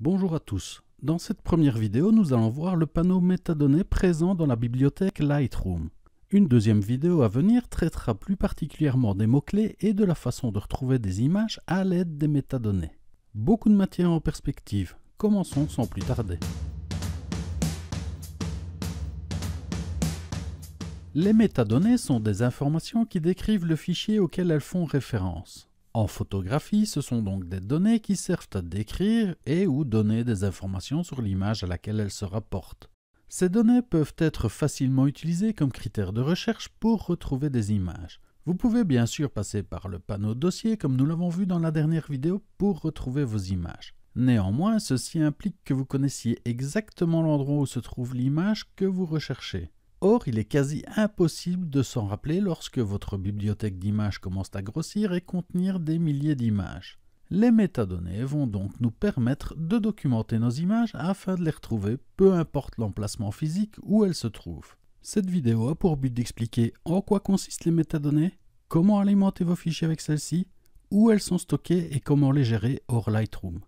Bonjour à tous. Dans cette première vidéo, nous allons voir le panneau métadonnées présent dans la bibliothèque Lightroom. Une deuxième vidéo à venir traitera plus particulièrement des mots-clés et de la façon de retrouver des images à l'aide des métadonnées. Beaucoup de matière en perspective. Commençons sans plus tarder. Les métadonnées sont des informations qui décrivent le fichier auquel elles font référence. En photographie, ce sont donc des données qui servent à décrire et ou donner des informations sur l'image à laquelle elles se rapportent. Ces données peuvent être facilement utilisées comme critères de recherche pour retrouver des images. Vous pouvez bien sûr passer par le panneau dossier comme nous l'avons vu dans la dernière vidéo pour retrouver vos images. Néanmoins, ceci implique que vous connaissiez exactement l'endroit où se trouve l'image que vous recherchez. Or, il est quasi impossible de s'en rappeler lorsque votre bibliothèque d'images commence à grossir et contenir des milliers d'images. Les métadonnées vont donc nous permettre de documenter nos images afin de les retrouver, peu importe l'emplacement physique où elles se trouvent. Cette vidéo a pour but d'expliquer en quoi consistent les métadonnées, comment alimenter vos fichiers avec celles-ci, où elles sont stockées et comment les gérer hors Lightroom.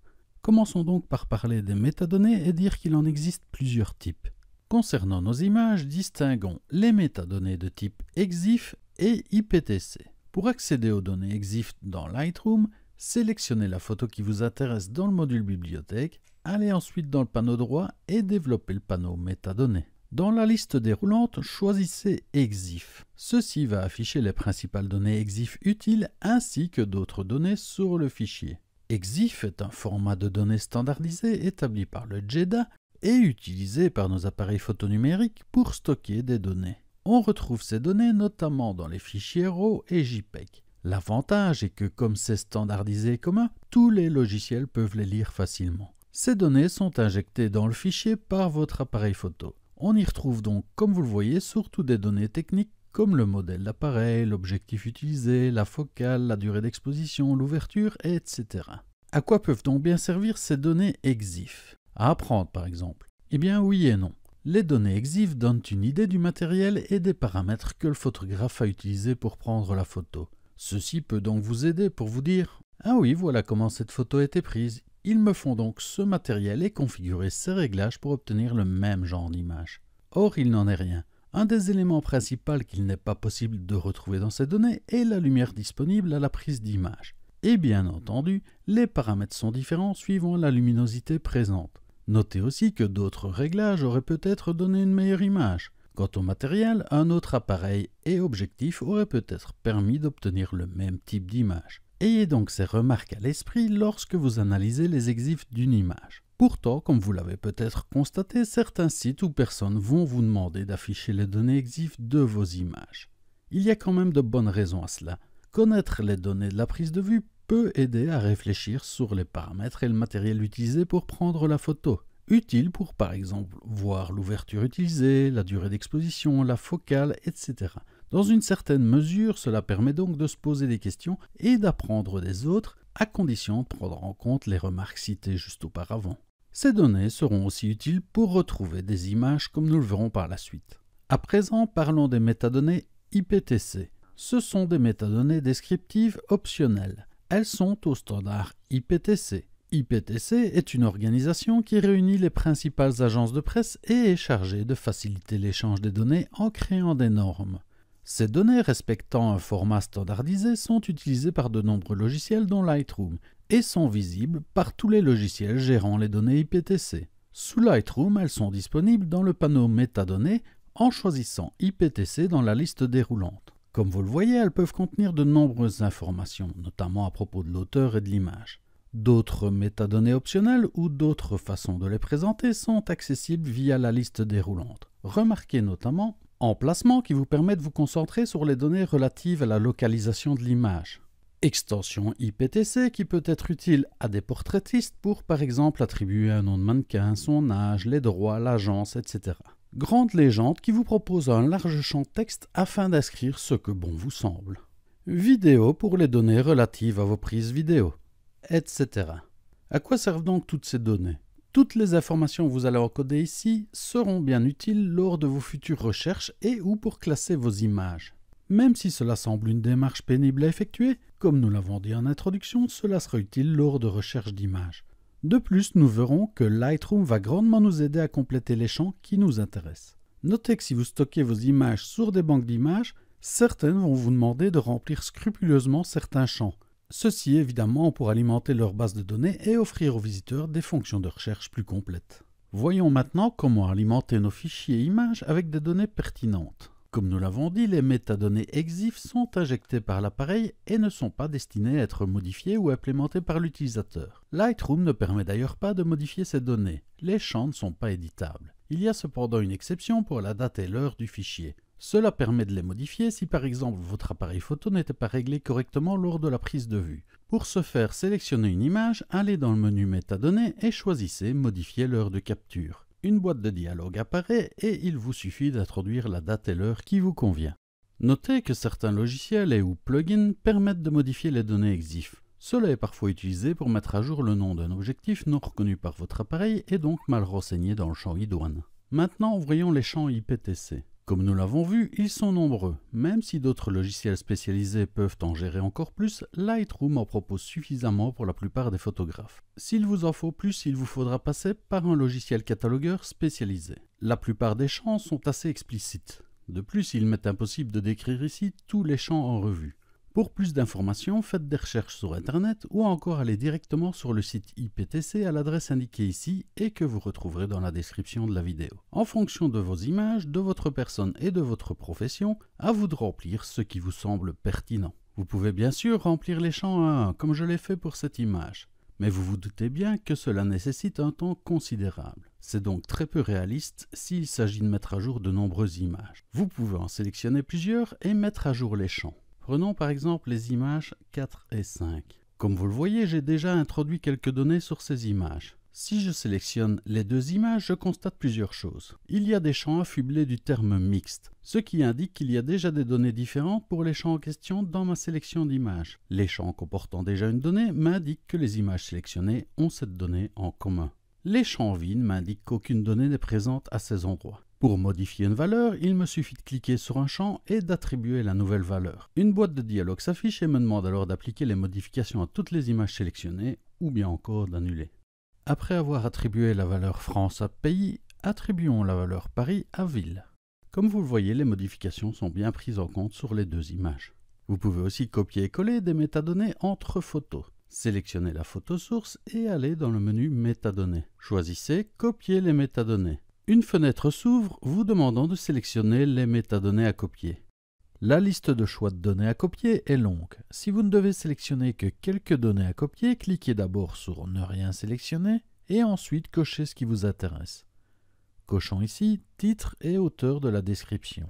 Commençons donc par parler des métadonnées et dire qu'il en existe plusieurs types. Concernant nos images, distinguons les métadonnées de type EXIF et IPTC. Pour accéder aux données EXIF dans Lightroom, sélectionnez la photo qui vous intéresse dans le module bibliothèque, allez ensuite dans le panneau droit et développez le panneau métadonnées. Dans la liste déroulante, choisissez EXIF. Ceci va afficher les principales données EXIF utiles ainsi que d'autres données sur le fichier. EXIF est un format de données standardisé établi par le JEDA et utilisés par nos appareils numériques pour stocker des données. On retrouve ces données notamment dans les fichiers RAW et JPEG. L'avantage est que comme c'est standardisé et commun, tous les logiciels peuvent les lire facilement. Ces données sont injectées dans le fichier par votre appareil photo. On y retrouve donc, comme vous le voyez, surtout des données techniques comme le modèle d'appareil, l'objectif utilisé, la focale, la durée d'exposition, l'ouverture, etc. À quoi peuvent donc bien servir ces données EXIF à apprendre par exemple Eh bien oui et non. Les données EXIF donnent une idée du matériel et des paramètres que le photographe a utilisés pour prendre la photo. Ceci peut donc vous aider pour vous dire Ah oui, voilà comment cette photo a été prise. Ils me font donc ce matériel et configurer ces réglages pour obtenir le même genre d'image. Or, il n'en est rien. Un des éléments principaux qu'il n'est pas possible de retrouver dans ces données est la lumière disponible à la prise d'image. Et bien entendu, les paramètres sont différents suivant la luminosité présente. Notez aussi que d'autres réglages auraient peut-être donné une meilleure image. Quant au matériel, un autre appareil et objectif aurait peut-être permis d'obtenir le même type d'image. Ayez donc ces remarques à l'esprit lorsque vous analysez les exifs d'une image. Pourtant, comme vous l'avez peut-être constaté, certains sites ou personnes vont vous demander d'afficher les données exifs de vos images. Il y a quand même de bonnes raisons à cela, Connaître les données de la prise de vue peut aider à réfléchir sur les paramètres et le matériel utilisé pour prendre la photo. Utile pour par exemple voir l'ouverture utilisée, la durée d'exposition, la focale, etc. Dans une certaine mesure, cela permet donc de se poser des questions et d'apprendre des autres, à condition de prendre en compte les remarques citées juste auparavant. Ces données seront aussi utiles pour retrouver des images comme nous le verrons par la suite. À présent, parlons des métadonnées IPTC. Ce sont des métadonnées descriptives optionnelles. Elles sont au standard IPTC. IPTC est une organisation qui réunit les principales agences de presse et est chargée de faciliter l'échange des données en créant des normes. Ces données respectant un format standardisé sont utilisées par de nombreux logiciels dont Lightroom et sont visibles par tous les logiciels gérant les données IPTC. Sous Lightroom, elles sont disponibles dans le panneau Métadonnées en choisissant IPTC dans la liste déroulante. Comme vous le voyez, elles peuvent contenir de nombreuses informations, notamment à propos de l'auteur et de l'image. D'autres métadonnées optionnelles ou d'autres façons de les présenter sont accessibles via la liste déroulante. Remarquez notamment emplacement qui vous permet de vous concentrer sur les données relatives à la localisation de l'image. Extension IPTC qui peut être utile à des portraitistes pour par exemple attribuer un nom de mannequin, son âge, les droits, l'agence, etc. Grande légende qui vous propose un large champ texte afin d'inscrire ce que bon vous semble. Vidéo pour les données relatives à vos prises vidéo, etc. À quoi servent donc toutes ces données Toutes les informations que vous allez encoder ici seront bien utiles lors de vos futures recherches et ou pour classer vos images. Même si cela semble une démarche pénible à effectuer, comme nous l'avons dit en introduction, cela sera utile lors de recherches d'images. De plus, nous verrons que Lightroom va grandement nous aider à compléter les champs qui nous intéressent. Notez que si vous stockez vos images sur des banques d'images, certaines vont vous demander de remplir scrupuleusement certains champs. Ceci évidemment pour alimenter leur base de données et offrir aux visiteurs des fonctions de recherche plus complètes. Voyons maintenant comment alimenter nos fichiers images avec des données pertinentes. Comme nous l'avons dit, les métadonnées EXIF sont injectées par l'appareil et ne sont pas destinées à être modifiées ou implémentées par l'utilisateur. Lightroom ne permet d'ailleurs pas de modifier ces données. Les champs ne sont pas éditables. Il y a cependant une exception pour la date et l'heure du fichier. Cela permet de les modifier si par exemple votre appareil photo n'était pas réglé correctement lors de la prise de vue. Pour ce faire, sélectionnez une image, allez dans le menu Métadonnées et choisissez Modifier l'heure de capture. Une boîte de dialogue apparaît et il vous suffit d'introduire la date et l'heure qui vous convient. Notez que certains logiciels et ou plugins permettent de modifier les données EXIF. Cela est parfois utilisé pour mettre à jour le nom d'un objectif non reconnu par votre appareil et donc mal renseigné dans le champ idoine. Maintenant, voyons les champs IPTC. Comme nous l'avons vu, ils sont nombreux. Même si d'autres logiciels spécialisés peuvent en gérer encore plus, Lightroom en propose suffisamment pour la plupart des photographes. S'il vous en faut plus, il vous faudra passer par un logiciel catalogueur spécialisé. La plupart des champs sont assez explicites. De plus, il m'est impossible de décrire ici tous les champs en revue. Pour plus d'informations, faites des recherches sur Internet ou encore allez directement sur le site IPTC à l'adresse indiquée ici et que vous retrouverez dans la description de la vidéo. En fonction de vos images, de votre personne et de votre profession, à vous de remplir ce qui vous semble pertinent. Vous pouvez bien sûr remplir les champs à un, comme je l'ai fait pour cette image, mais vous vous doutez bien que cela nécessite un temps considérable. C'est donc très peu réaliste s'il s'agit de mettre à jour de nombreuses images. Vous pouvez en sélectionner plusieurs et mettre à jour les champs. Prenons par exemple les images 4 et 5. Comme vous le voyez, j'ai déjà introduit quelques données sur ces images. Si je sélectionne les deux images, je constate plusieurs choses. Il y a des champs affublés du terme mixte, ce qui indique qu'il y a déjà des données différentes pour les champs en question dans ma sélection d'images. Les champs comportant déjà une donnée m'indiquent que les images sélectionnées ont cette donnée en commun. Les champs vides m'indiquent qu'aucune donnée n'est présente à ces endroits. Pour modifier une valeur, il me suffit de cliquer sur un champ et d'attribuer la nouvelle valeur. Une boîte de dialogue s'affiche et me demande alors d'appliquer les modifications à toutes les images sélectionnées ou bien encore d'annuler. Après avoir attribué la valeur France à pays, attribuons la valeur Paris à ville. Comme vous le voyez, les modifications sont bien prises en compte sur les deux images. Vous pouvez aussi copier et coller des métadonnées entre photos. Sélectionnez la photo source et allez dans le menu Métadonnées. Choisissez Copier les métadonnées. Une fenêtre s'ouvre vous demandant de sélectionner les métadonnées à copier. La liste de choix de données à copier est longue. Si vous ne devez sélectionner que quelques données à copier, cliquez d'abord sur Ne rien sélectionner et ensuite cochez ce qui vous intéresse. Cochons ici titre et hauteur de la description.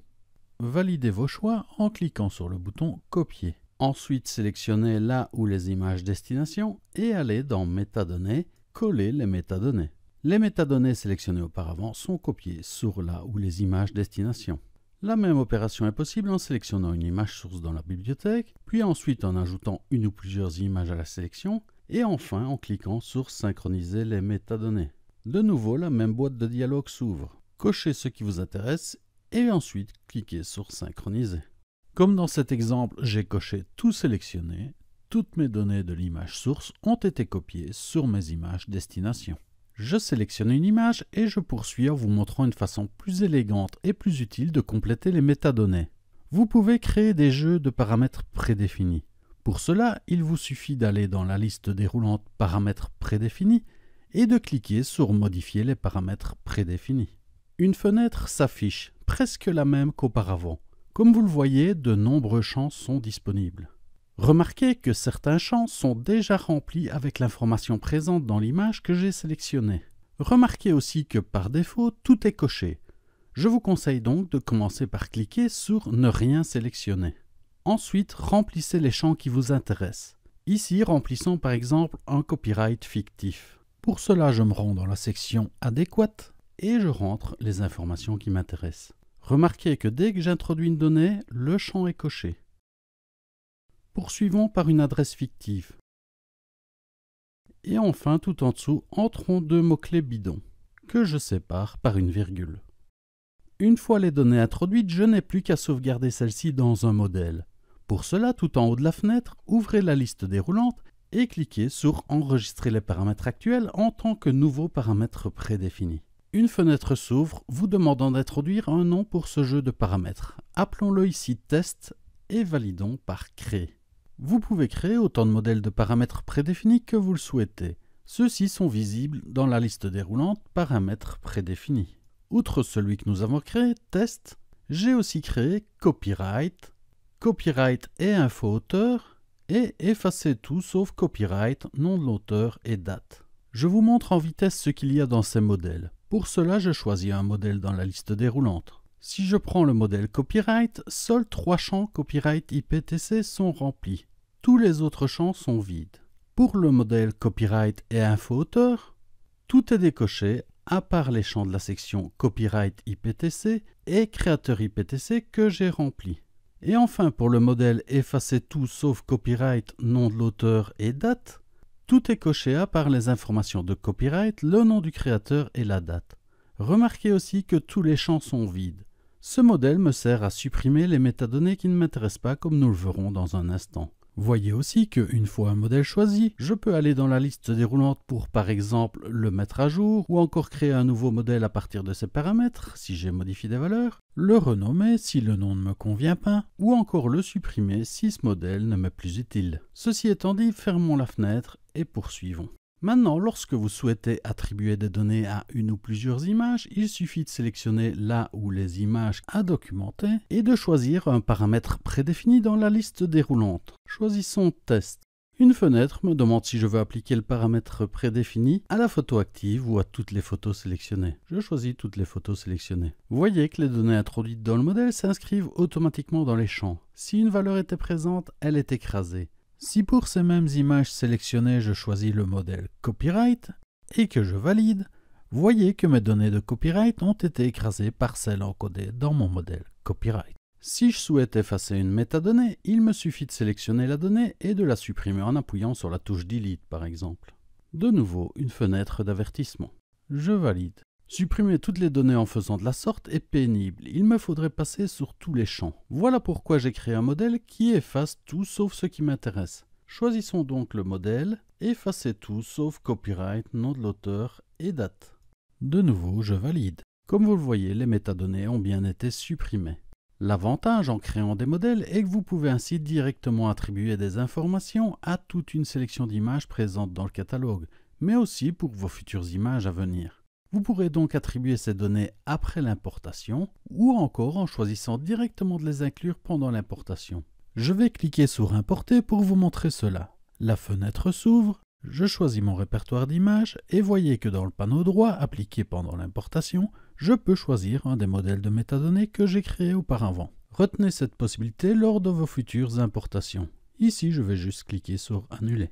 Validez vos choix en cliquant sur le bouton Copier. Ensuite, sélectionnez là où les images destination et allez dans Métadonnées, coller les métadonnées. Les métadonnées sélectionnées auparavant sont copiées sur la ou les images destination. La même opération est possible en sélectionnant une image source dans la bibliothèque, puis ensuite en ajoutant une ou plusieurs images à la sélection, et enfin en cliquant sur Synchroniser les métadonnées. De nouveau, la même boîte de dialogue s'ouvre. Cochez ce qui vous intéresse et ensuite cliquez sur Synchroniser. Comme dans cet exemple, j'ai coché Tout sélectionné, toutes mes données de l'image source ont été copiées sur mes images destination. Je sélectionne une image et je poursuis en vous montrant une façon plus élégante et plus utile de compléter les métadonnées. Vous pouvez créer des jeux de paramètres prédéfinis. Pour cela, il vous suffit d'aller dans la liste déroulante Paramètres prédéfinis et de cliquer sur Modifier les paramètres prédéfinis. Une fenêtre s'affiche, presque la même qu'auparavant. Comme vous le voyez, de nombreux champs sont disponibles. Remarquez que certains champs sont déjà remplis avec l'information présente dans l'image que j'ai sélectionnée. Remarquez aussi que par défaut, tout est coché. Je vous conseille donc de commencer par cliquer sur « Ne rien sélectionner ». Ensuite, remplissez les champs qui vous intéressent. Ici, remplissons par exemple un copyright fictif. Pour cela, je me rends dans la section « Adéquate » et je rentre les informations qui m'intéressent. Remarquez que dès que j'introduis une donnée, le champ est coché poursuivons par une adresse fictive. Et enfin, tout en dessous, entrons deux mots-clés bidons, que je sépare par une virgule. Une fois les données introduites, je n'ai plus qu'à sauvegarder celles-ci dans un modèle. Pour cela, tout en haut de la fenêtre, ouvrez la liste déroulante et cliquez sur Enregistrer les paramètres actuels en tant que nouveau paramètre prédéfini. Une fenêtre s'ouvre vous demandant d'introduire un nom pour ce jeu de paramètres. Appelons-le ici test et validons par créer. Vous pouvez créer autant de modèles de paramètres prédéfinis que vous le souhaitez. Ceux-ci sont visibles dans la liste déroulante Paramètres prédéfinis. Outre celui que nous avons créé, Test, j'ai aussi créé Copyright, Copyright et Info Auteur, et effacer tout sauf Copyright, nom de l'auteur et date. Je vous montre en vitesse ce qu'il y a dans ces modèles. Pour cela, je choisis un modèle dans la liste déroulante. Si je prends le modèle Copyright, seuls trois champs Copyright IPTC sont remplis tous les autres champs sont vides. Pour le modèle copyright et info-auteur, tout est décoché à part les champs de la section copyright IPTC et créateur IPTC que j'ai rempli. Et enfin pour le modèle effacer tout sauf copyright, nom de l'auteur et date, tout est coché à part les informations de copyright, le nom du créateur et la date. Remarquez aussi que tous les champs sont vides. Ce modèle me sert à supprimer les métadonnées qui ne m'intéressent pas comme nous le verrons dans un instant. Voyez aussi que, une fois un modèle choisi, je peux aller dans la liste déroulante pour par exemple le mettre à jour ou encore créer un nouveau modèle à partir de ces paramètres si j'ai modifié des valeurs, le renommer si le nom ne me convient pas ou encore le supprimer si ce modèle ne m'est plus utile. Ceci étant dit, fermons la fenêtre et poursuivons. Maintenant, lorsque vous souhaitez attribuer des données à une ou plusieurs images, il suffit de sélectionner là où les images à documenter et de choisir un paramètre prédéfini dans la liste déroulante. Choisissons Test. Une fenêtre me demande si je veux appliquer le paramètre prédéfini à la photo active ou à toutes les photos sélectionnées. Je choisis toutes les photos sélectionnées. Vous voyez que les données introduites dans le modèle s'inscrivent automatiquement dans les champs. Si une valeur était présente, elle est écrasée. Si pour ces mêmes images sélectionnées je choisis le modèle copyright et que je valide, voyez que mes données de copyright ont été écrasées par celles encodées dans mon modèle copyright. Si je souhaite effacer une métadonnée, il me suffit de sélectionner la donnée et de la supprimer en appuyant sur la touche Delete par exemple. De nouveau, une fenêtre d'avertissement. Je valide. Supprimer toutes les données en faisant de la sorte est pénible, il me faudrait passer sur tous les champs. Voilà pourquoi j'ai créé un modèle qui efface tout sauf ce qui m'intéresse. Choisissons donc le modèle, effacer tout sauf copyright, nom de l'auteur et date. De nouveau, je valide. Comme vous le voyez, les métadonnées ont bien été supprimées. L'avantage en créant des modèles est que vous pouvez ainsi directement attribuer des informations à toute une sélection d'images présentes dans le catalogue, mais aussi pour vos futures images à venir. Vous pourrez donc attribuer ces données après l'importation ou encore en choisissant directement de les inclure pendant l'importation. Je vais cliquer sur Importer pour vous montrer cela. La fenêtre s'ouvre, je choisis mon répertoire d'images et voyez que dans le panneau droit appliqué pendant l'importation, je peux choisir un des modèles de métadonnées que j'ai créé auparavant. Retenez cette possibilité lors de vos futures importations. Ici, je vais juste cliquer sur Annuler.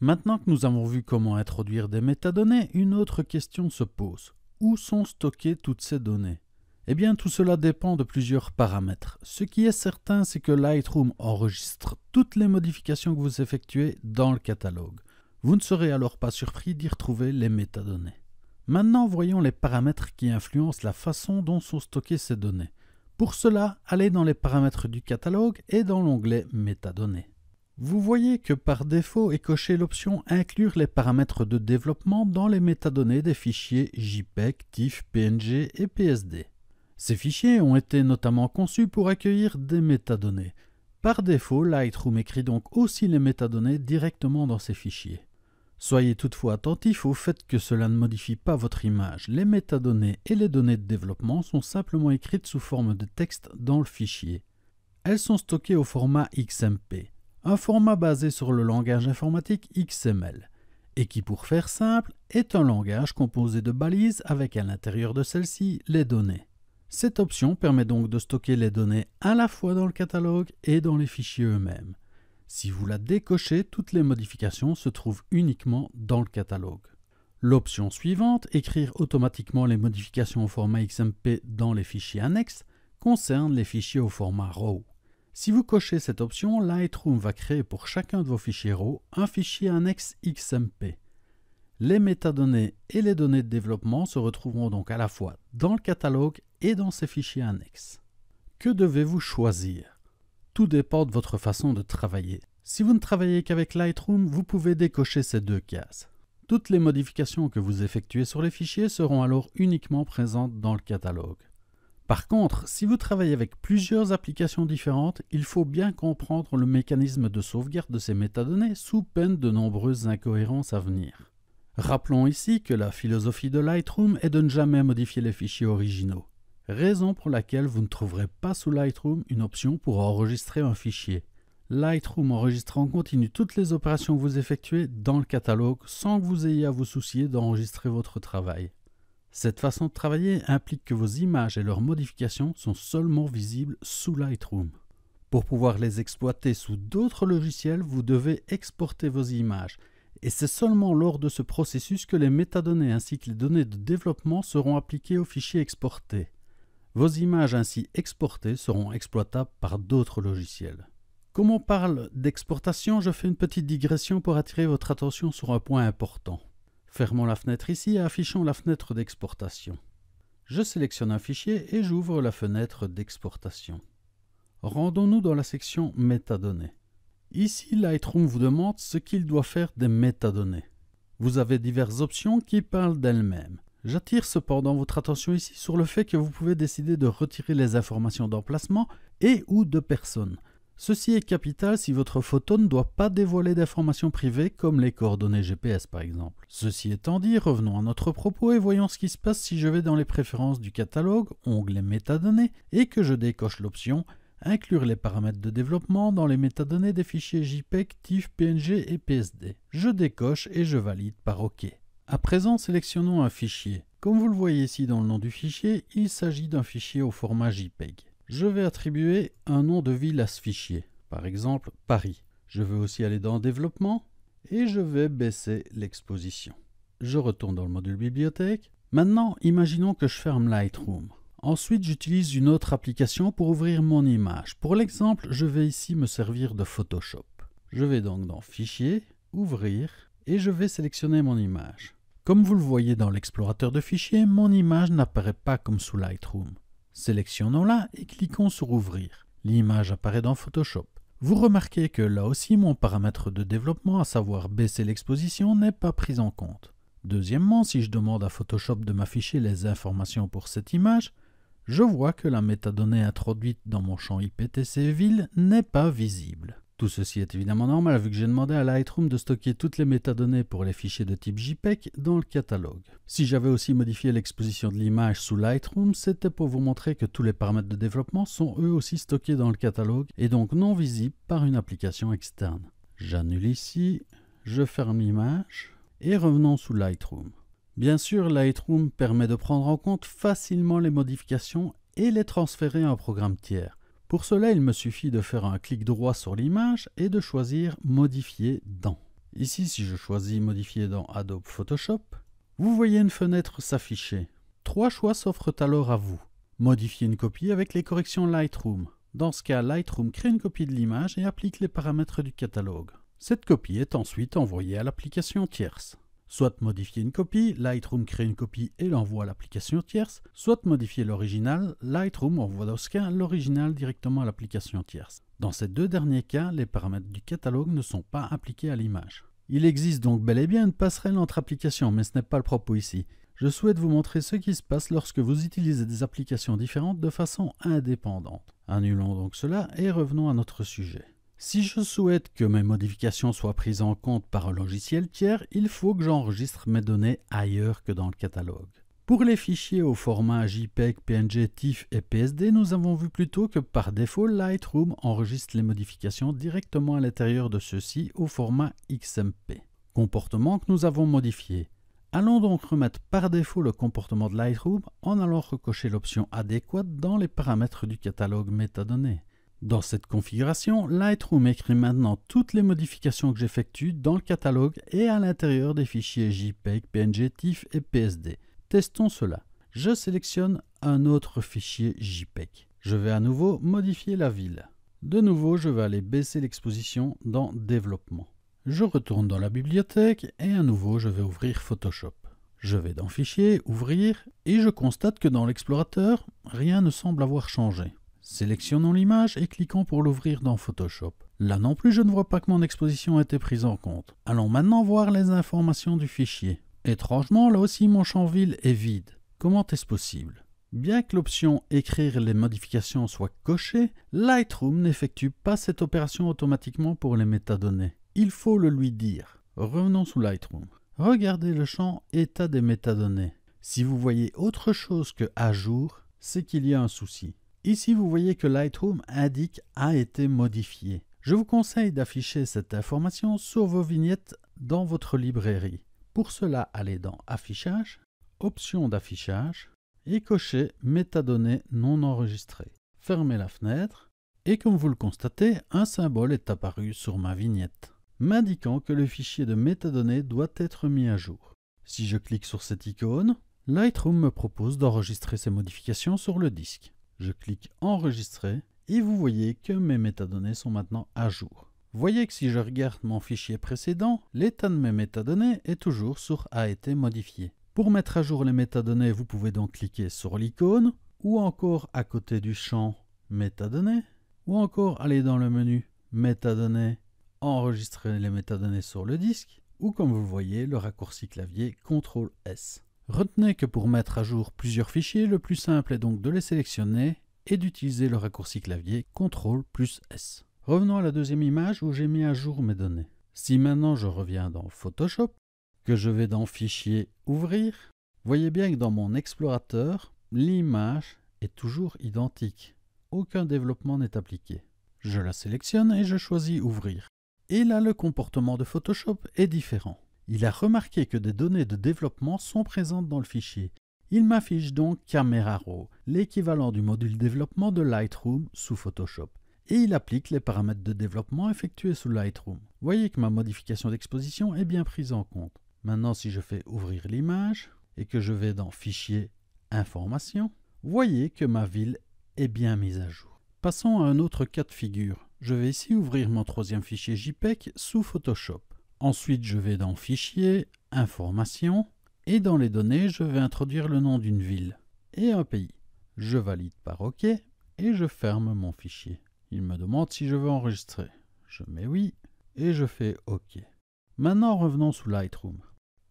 Maintenant que nous avons vu comment introduire des métadonnées, une autre question se pose. Où sont stockées toutes ces données Eh bien, tout cela dépend de plusieurs paramètres. Ce qui est certain, c'est que Lightroom enregistre toutes les modifications que vous effectuez dans le catalogue. Vous ne serez alors pas surpris d'y retrouver les métadonnées. Maintenant, voyons les paramètres qui influencent la façon dont sont stockées ces données. Pour cela, allez dans les paramètres du catalogue et dans l'onglet Métadonnées. Vous voyez que par défaut est cochée l'option Inclure les paramètres de développement dans les métadonnées des fichiers JPEG, TIFF, PNG et PSD. Ces fichiers ont été notamment conçus pour accueillir des métadonnées. Par défaut, Lightroom écrit donc aussi les métadonnées directement dans ces fichiers. Soyez toutefois attentif au fait que cela ne modifie pas votre image. Les métadonnées et les données de développement sont simplement écrites sous forme de texte dans le fichier. Elles sont stockées au format XMP un format basé sur le langage informatique XML, et qui pour faire simple est un langage composé de balises avec à l'intérieur de celles-ci les données. Cette option permet donc de stocker les données à la fois dans le catalogue et dans les fichiers eux-mêmes. Si vous la décochez, toutes les modifications se trouvent uniquement dans le catalogue. L'option suivante, écrire automatiquement les modifications au format XMP dans les fichiers annexes, concerne les fichiers au format RAW. Si vous cochez cette option, Lightroom va créer pour chacun de vos fichiers RAW un fichier annexe XMP. Les métadonnées et les données de développement se retrouveront donc à la fois dans le catalogue et dans ces fichiers annexes. Que devez-vous choisir Tout dépend de votre façon de travailler. Si vous ne travaillez qu'avec Lightroom, vous pouvez décocher ces deux cases. Toutes les modifications que vous effectuez sur les fichiers seront alors uniquement présentes dans le catalogue. Par contre, si vous travaillez avec plusieurs applications différentes, il faut bien comprendre le mécanisme de sauvegarde de ces métadonnées sous peine de nombreuses incohérences à venir. Rappelons ici que la philosophie de Lightroom est de ne jamais modifier les fichiers originaux, raison pour laquelle vous ne trouverez pas sous Lightroom une option pour enregistrer un fichier. Lightroom enregistre en continu toutes les opérations que vous effectuez dans le catalogue sans que vous ayez à vous soucier d'enregistrer votre travail. Cette façon de travailler implique que vos images et leurs modifications sont seulement visibles sous Lightroom. Pour pouvoir les exploiter sous d'autres logiciels, vous devez exporter vos images. Et c'est seulement lors de ce processus que les métadonnées ainsi que les données de développement seront appliquées aux fichiers exportés. Vos images ainsi exportées seront exploitables par d'autres logiciels. Comme on parle d'exportation, je fais une petite digression pour attirer votre attention sur un point important. Fermons la fenêtre ici et affichons la fenêtre d'exportation. Je sélectionne un fichier et j'ouvre la fenêtre d'exportation. Rendons-nous dans la section Métadonnées. Ici, Lightroom vous demande ce qu'il doit faire des métadonnées. Vous avez diverses options qui parlent d'elles-mêmes. J'attire cependant votre attention ici sur le fait que vous pouvez décider de retirer les informations d'emplacement et ou de personnes. Ceci est capital si votre photo ne doit pas dévoiler d'informations privées comme les coordonnées GPS par exemple. Ceci étant dit, revenons à notre propos et voyons ce qui se passe si je vais dans les préférences du catalogue, onglet métadonnées, et que je décoche l'option inclure les paramètres de développement dans les métadonnées des fichiers JPEG, TIFF, PNG et PSD. Je décoche et je valide par OK. À présent, sélectionnons un fichier. Comme vous le voyez ici dans le nom du fichier, il s'agit d'un fichier au format JPEG. Je vais attribuer un nom de ville à ce fichier, par exemple Paris. Je veux aussi aller dans Développement et je vais baisser l'exposition. Je retourne dans le module Bibliothèque. Maintenant, imaginons que je ferme Lightroom. Ensuite, j'utilise une autre application pour ouvrir mon image. Pour l'exemple, je vais ici me servir de Photoshop. Je vais donc dans Fichier, Ouvrir, et je vais sélectionner mon image. Comme vous le voyez dans l'explorateur de fichiers, mon image n'apparaît pas comme sous Lightroom. Sélectionnons-la et cliquons sur Ouvrir. L'image apparaît dans Photoshop. Vous remarquez que là aussi mon paramètre de développement, à savoir baisser l'exposition, n'est pas pris en compte. Deuxièmement, si je demande à Photoshop de m'afficher les informations pour cette image, je vois que la métadonnée introduite dans mon champ IPTC ville n'est pas visible. Tout ceci est évidemment normal vu que j'ai demandé à Lightroom de stocker toutes les métadonnées pour les fichiers de type JPEG dans le catalogue. Si j'avais aussi modifié l'exposition de l'image sous Lightroom, c'était pour vous montrer que tous les paramètres de développement sont eux aussi stockés dans le catalogue et donc non visibles par une application externe. J'annule ici, je ferme l'image et revenons sous Lightroom. Bien sûr, Lightroom permet de prendre en compte facilement les modifications et les transférer à un programme tiers. Pour cela, il me suffit de faire un clic droit sur l'image et de choisir Modifier dans. Ici, si je choisis Modifier dans Adobe Photoshop, vous voyez une fenêtre s'afficher. Trois choix s'offrent alors à vous. Modifier une copie avec les corrections Lightroom. Dans ce cas, Lightroom crée une copie de l'image et applique les paramètres du catalogue. Cette copie est ensuite envoyée à l'application tierce. Soit modifier une copie, Lightroom crée une copie et l'envoie à l'application tierce, soit modifier l'original, Lightroom envoie dans ce cas l'original directement à l'application tierce. Dans ces deux derniers cas, les paramètres du catalogue ne sont pas appliqués à l'image. Il existe donc bel et bien une passerelle entre applications, mais ce n'est pas le propos ici. Je souhaite vous montrer ce qui se passe lorsque vous utilisez des applications différentes de façon indépendante. Annulons donc cela et revenons à notre sujet. Si je souhaite que mes modifications soient prises en compte par un logiciel tiers, il faut que j'enregistre mes données ailleurs que dans le catalogue. Pour les fichiers au format JPEG, PNG, TIFF et PSD, nous avons vu plus tôt que par défaut, Lightroom enregistre les modifications directement à l'intérieur de ceux-ci au format XMP, comportement que nous avons modifié. Allons donc remettre par défaut le comportement de Lightroom en allant recocher l'option adéquate dans les paramètres du catalogue métadonnées. Dans cette configuration, Lightroom écrit maintenant toutes les modifications que j'effectue dans le catalogue et à l'intérieur des fichiers JPEG, PNG, TIFF et PSD. Testons cela. Je sélectionne un autre fichier JPEG. Je vais à nouveau modifier la ville. De nouveau, je vais aller baisser l'exposition dans Développement. Je retourne dans la bibliothèque et à nouveau, je vais ouvrir Photoshop. Je vais dans Fichier, Ouvrir et je constate que dans l'explorateur, rien ne semble avoir changé. Sélectionnons l'image et cliquons pour l'ouvrir dans Photoshop. Là non plus, je ne vois pas que mon exposition a été prise en compte. Allons maintenant voir les informations du fichier. Étrangement, là aussi mon champ ville est vide. Comment est-ce possible Bien que l'option Écrire les modifications soit cochée, Lightroom n'effectue pas cette opération automatiquement pour les métadonnées. Il faut le lui dire. Revenons sous Lightroom. Regardez le champ État des métadonnées. Si vous voyez autre chose que À jour, c'est qu'il y a un souci. Ici, vous voyez que Lightroom indique a été modifié. Je vous conseille d'afficher cette information sur vos vignettes dans votre librairie. Pour cela, allez dans Affichage, Options d'affichage et cochez Métadonnées non enregistrées. Fermez la fenêtre et comme vous le constatez, un symbole est apparu sur ma vignette, m'indiquant que le fichier de métadonnées doit être mis à jour. Si je clique sur cette icône, Lightroom me propose d'enregistrer ces modifications sur le disque. Je clique Enregistrer et vous voyez que mes métadonnées sont maintenant à jour. Vous Voyez que si je regarde mon fichier précédent, l'état de mes métadonnées est toujours sur a été modifié. Pour mettre à jour les métadonnées, vous pouvez donc cliquer sur l'icône ou encore à côté du champ métadonnées ou encore aller dans le menu métadonnées, enregistrer les métadonnées sur le disque ou comme vous voyez le raccourci clavier CTRL S. Retenez que pour mettre à jour plusieurs fichiers, le plus simple est donc de les sélectionner et d'utiliser le raccourci clavier CTRL plus S. Revenons à la deuxième image où j'ai mis à jour mes données. Si maintenant je reviens dans Photoshop, que je vais dans Fichier Ouvrir, voyez bien que dans mon explorateur, l'image est toujours identique. Aucun développement n'est appliqué. Je la sélectionne et je choisis Ouvrir. Et là, le comportement de Photoshop est différent. Il a remarqué que des données de développement sont présentes dans le fichier. Il m'affiche donc Camera Raw, l'équivalent du module développement de Lightroom sous Photoshop et il applique les paramètres de développement effectués sous Lightroom. Voyez que ma modification d'exposition est bien prise en compte. Maintenant, si je fais ouvrir l'image et que je vais dans Fichier, Information, voyez que ma ville est bien mise à jour. Passons à un autre cas de figure. Je vais ici ouvrir mon troisième fichier JPEG sous Photoshop. Ensuite, je vais dans Fichier, Informations, et dans les données, je vais introduire le nom d'une ville et un pays. Je valide par OK et je ferme mon fichier. Il me demande si je veux enregistrer. Je mets oui et je fais OK. Maintenant, revenons sous Lightroom.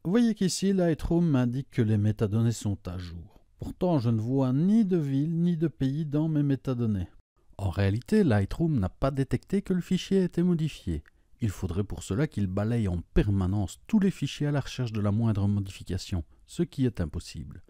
Vous voyez qu'ici, Lightroom m'indique que les métadonnées sont à jour. Pourtant, je ne vois ni de ville ni de pays dans mes métadonnées. En réalité, Lightroom n'a pas détecté que le fichier a été modifié. Il faudrait pour cela qu'il balaye en permanence tous les fichiers à la recherche de la moindre modification, ce qui est impossible.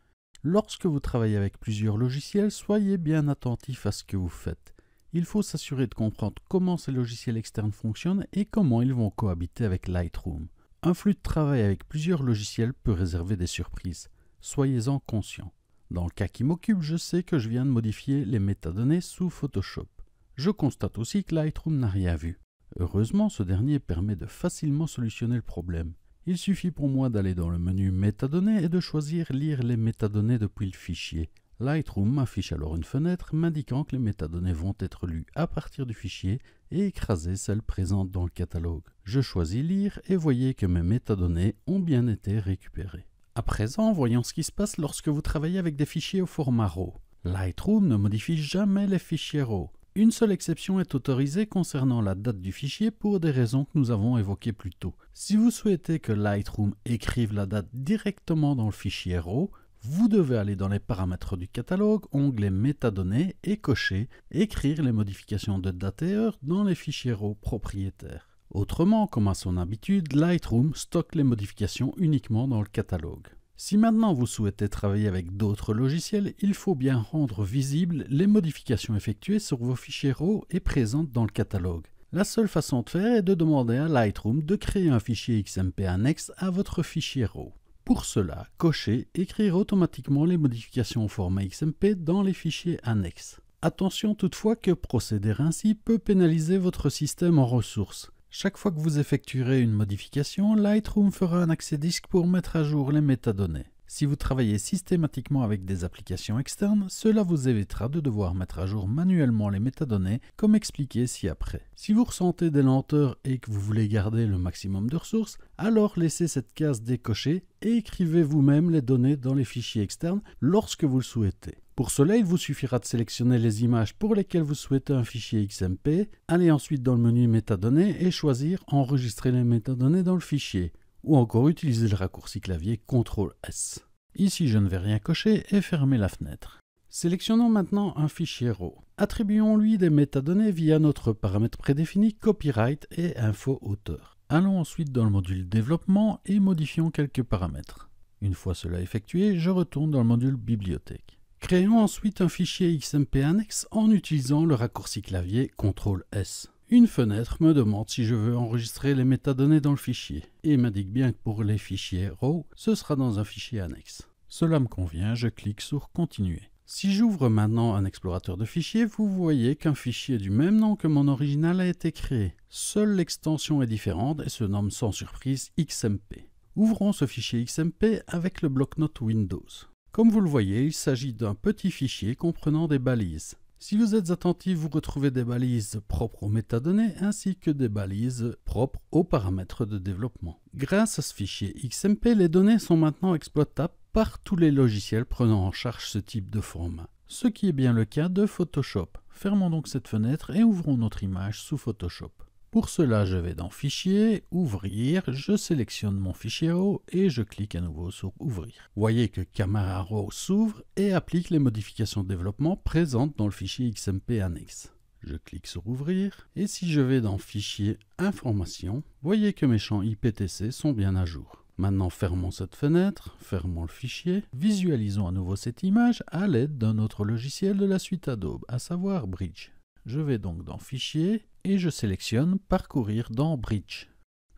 Lorsque vous travaillez avec plusieurs logiciels, soyez bien attentif à ce que vous faites. Il faut s'assurer de comprendre comment ces logiciels externes fonctionnent et comment ils vont cohabiter avec Lightroom. Un flux de travail avec plusieurs logiciels peut réserver des surprises. Soyez-en conscient. Dans le cas qui m'occupe, je sais que je viens de modifier les métadonnées sous Photoshop. Je constate aussi que Lightroom n'a rien vu. Heureusement, ce dernier permet de facilement solutionner le problème. Il suffit pour moi d'aller dans le menu Métadonnées et de choisir Lire les métadonnées depuis le fichier. Lightroom m'affiche alors une fenêtre m'indiquant que les métadonnées vont être lues à partir du fichier et écraser celles présentes dans le catalogue. Je choisis Lire et voyez que mes métadonnées ont bien été récupérées. À présent, voyons ce qui se passe lorsque vous travaillez avec des fichiers au format RAW. Lightroom ne modifie jamais les fichiers RAW. Une seule exception est autorisée concernant la date du fichier pour des raisons que nous avons évoquées plus tôt. Si vous souhaitez que Lightroom écrive la date directement dans le fichier RAW, vous devez aller dans les paramètres du catalogue, onglet métadonnées et cocher Écrire les modifications de date et heure dans les fichiers RAW propriétaires. Autrement, comme à son habitude, Lightroom stocke les modifications uniquement dans le catalogue. Si maintenant vous souhaitez travailler avec d'autres logiciels, il faut bien rendre visibles les modifications effectuées sur vos fichiers RAW et présentes dans le catalogue. La seule façon de faire est de demander à Lightroom de créer un fichier XMP annexe à votre fichier RAW. Pour cela, cochez Écrire automatiquement les modifications au format XMP dans les fichiers annexes. Attention toutefois que procéder ainsi peut pénaliser votre système en ressources. Chaque fois que vous effectuerez une modification, Lightroom fera un accès disque pour mettre à jour les métadonnées. Si vous travaillez systématiquement avec des applications externes, cela vous évitera de devoir mettre à jour manuellement les métadonnées, comme expliqué ci-après. Si vous ressentez des lenteurs et que vous voulez garder le maximum de ressources, alors laissez cette case décocher et écrivez vous-même les données dans les fichiers externes lorsque vous le souhaitez. Pour cela, il vous suffira de sélectionner les images pour lesquelles vous souhaitez un fichier XMP, allez ensuite dans le menu Métadonnées et choisir Enregistrer les métadonnées dans le fichier ou encore utiliser le raccourci clavier CTRL-S. Ici, je ne vais rien cocher et fermer la fenêtre. Sélectionnons maintenant un fichier RAW. Attribuons-lui des métadonnées via notre paramètre prédéfini copyright et info auteur. Allons ensuite dans le module développement et modifions quelques paramètres. Une fois cela effectué, je retourne dans le module bibliothèque. Créons ensuite un fichier XMP annexe en utilisant le raccourci clavier CTRL S. Une fenêtre me demande si je veux enregistrer les métadonnées dans le fichier et m'indique bien que pour les fichiers RAW, ce sera dans un fichier annexe. Cela me convient, je clique sur Continuer. Si j'ouvre maintenant un explorateur de fichiers, vous voyez qu'un fichier du même nom que mon original a été créé. Seule l'extension est différente et se nomme sans surprise XMP. Ouvrons ce fichier XMP avec le bloc-notes Windows. Comme vous le voyez, il s'agit d'un petit fichier comprenant des balises. Si vous êtes attentif, vous retrouvez des balises propres aux métadonnées ainsi que des balises propres aux paramètres de développement. Grâce à ce fichier XMP, les données sont maintenant exploitables par tous les logiciels prenant en charge ce type de format, ce qui est bien le cas de Photoshop. Fermons donc cette fenêtre et ouvrons notre image sous Photoshop. Pour cela, je vais dans Fichier, Ouvrir, je sélectionne mon fichier RAW et je clique à nouveau sur Ouvrir. Voyez que Camera RAW s'ouvre et applique les modifications de développement présentes dans le fichier XMP annexe. Je clique sur Ouvrir et si je vais dans Fichier Information, voyez que mes champs IPTC sont bien à jour. Maintenant fermons cette fenêtre, fermons le fichier, visualisons à nouveau cette image à l'aide d'un autre logiciel de la suite Adobe, à savoir Bridge. Je vais donc dans Fichier, et je sélectionne Parcourir dans Bridge.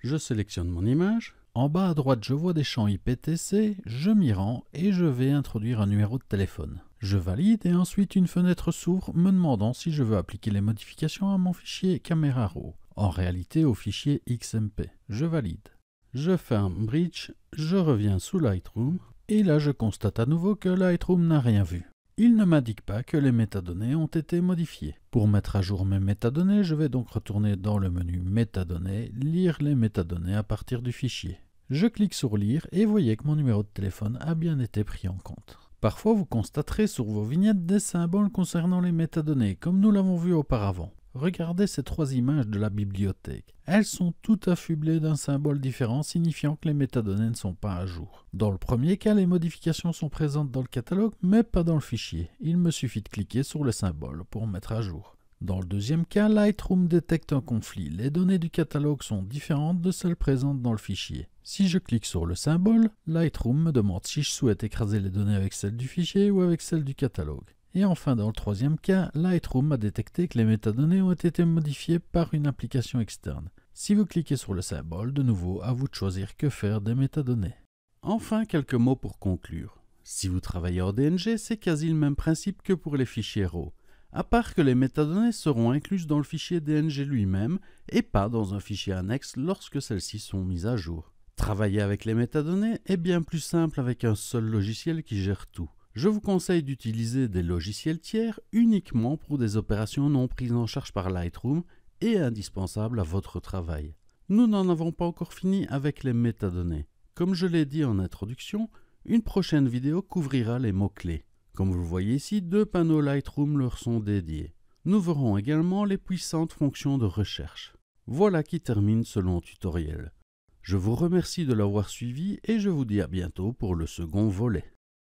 Je sélectionne mon image. En bas à droite, je vois des champs IPTC, je m'y rends et je vais introduire un numéro de téléphone. Je valide et ensuite une fenêtre s'ouvre me demandant si je veux appliquer les modifications à mon fichier Camera Raw, en réalité au fichier XMP. Je valide. Je ferme Bridge, je reviens sous Lightroom et là je constate à nouveau que Lightroom n'a rien vu il ne m'indique pas que les métadonnées ont été modifiées. Pour mettre à jour mes métadonnées, je vais donc retourner dans le menu Métadonnées, lire les métadonnées à partir du fichier. Je clique sur Lire et voyez que mon numéro de téléphone a bien été pris en compte. Parfois, vous constaterez sur vos vignettes des symboles concernant les métadonnées, comme nous l'avons vu auparavant. Regardez ces trois images de la bibliothèque. Elles sont toutes affublées d'un symbole différent signifiant que les métadonnées ne sont pas à jour. Dans le premier cas, les modifications sont présentes dans le catalogue mais pas dans le fichier. Il me suffit de cliquer sur le symbole pour mettre à jour. Dans le deuxième cas, Lightroom détecte un conflit. Les données du catalogue sont différentes de celles présentes dans le fichier. Si je clique sur le symbole, Lightroom me demande si je souhaite écraser les données avec celles du fichier ou avec celles du catalogue. Et enfin, dans le troisième cas, Lightroom a détecté que les métadonnées ont été modifiées par une application externe. Si vous cliquez sur le symbole, de nouveau, à vous de choisir que faire des métadonnées. Enfin, quelques mots pour conclure. Si vous travaillez en DNG, c'est quasi le même principe que pour les fichiers RAW, à part que les métadonnées seront incluses dans le fichier DNG lui-même et pas dans un fichier annexe lorsque celles-ci sont mises à jour. Travailler avec les métadonnées est bien plus simple avec un seul logiciel qui gère tout. Je vous conseille d'utiliser des logiciels tiers uniquement pour des opérations non prises en charge par Lightroom et indispensables à votre travail. Nous n'en avons pas encore fini avec les métadonnées. Comme je l'ai dit en introduction, une prochaine vidéo couvrira les mots-clés. Comme vous le voyez ici, deux panneaux Lightroom leur sont dédiés. Nous verrons également les puissantes fonctions de recherche. Voilà qui termine ce long tutoriel. Je vous remercie de l'avoir suivi et je vous dis à bientôt pour le second volet.